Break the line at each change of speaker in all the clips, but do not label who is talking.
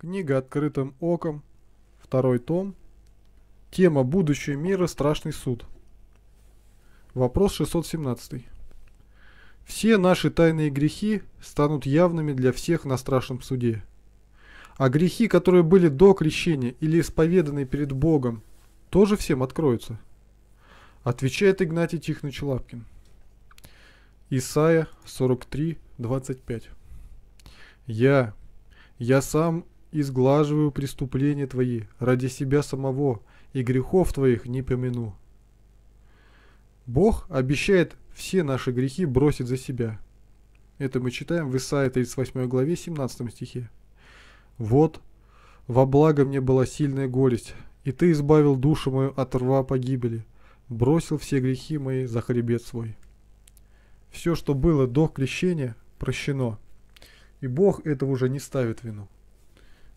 Книга «Открытым оком», второй том, тема «Будущее мира. Страшный суд». Вопрос 617. Все наши тайные грехи станут явными для всех на страшном суде. А грехи, которые были до крещения или исповеданы перед Богом, тоже всем откроются? Отвечает Игнатий Тихонович Лапкин. Исайя 43, 25. «Я, я сам изглаживаю преступления твои ради себя самого, и грехов твоих не помяну. Бог обещает все наши грехи бросить за себя. Это мы читаем в Исаии 38 главе 17 стихе. «Вот, во благо мне была сильная горесть, и ты избавил душу мою от рва погибели, бросил все грехи мои за хребет свой». Все, что было до крещения, прощено, и Бог этого уже не ставит вину.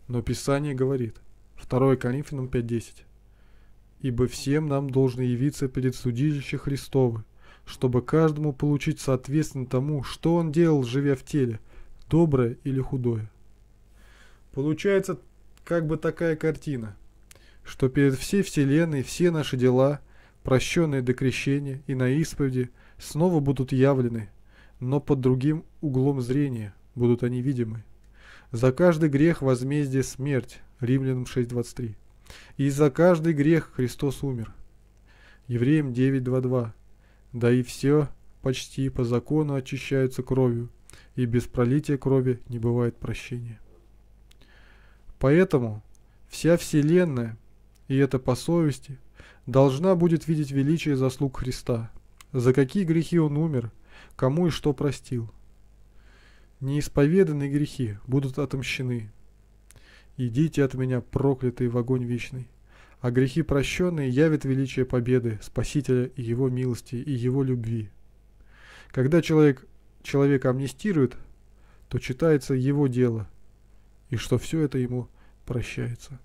Но Писание говорит, 2 Коринфянам 5.10, «Ибо всем нам должны явиться перед судилище Христовы, чтобы каждому получить соответственно тому, что он делал, живя в теле, доброе или худое». Получается как бы такая картина, что перед всей Вселенной все наши дела, прощенные до крещения и на исповеди, снова будут явлены, но под другим углом зрения будут они видимы. За каждый грех возмездие смерть. Римлянам 6.23. И за каждый грех Христос умер. Евреям 9.2.2. Да и все почти по закону очищаются кровью, и без пролития крови не бывает прощения. Поэтому вся Вселенная, и это по совести, должна будет видеть величие заслуг Христа, за какие грехи Он умер, кому и что простил – неисповеданные грехи будут отомщены. Идите от меня, проклятые в огонь вечный. А грехи прощенные явят величие победы Спасителя и Его милости и Его любви. Когда человек человека амнистирует, то читается его дело, и что все это ему прощается.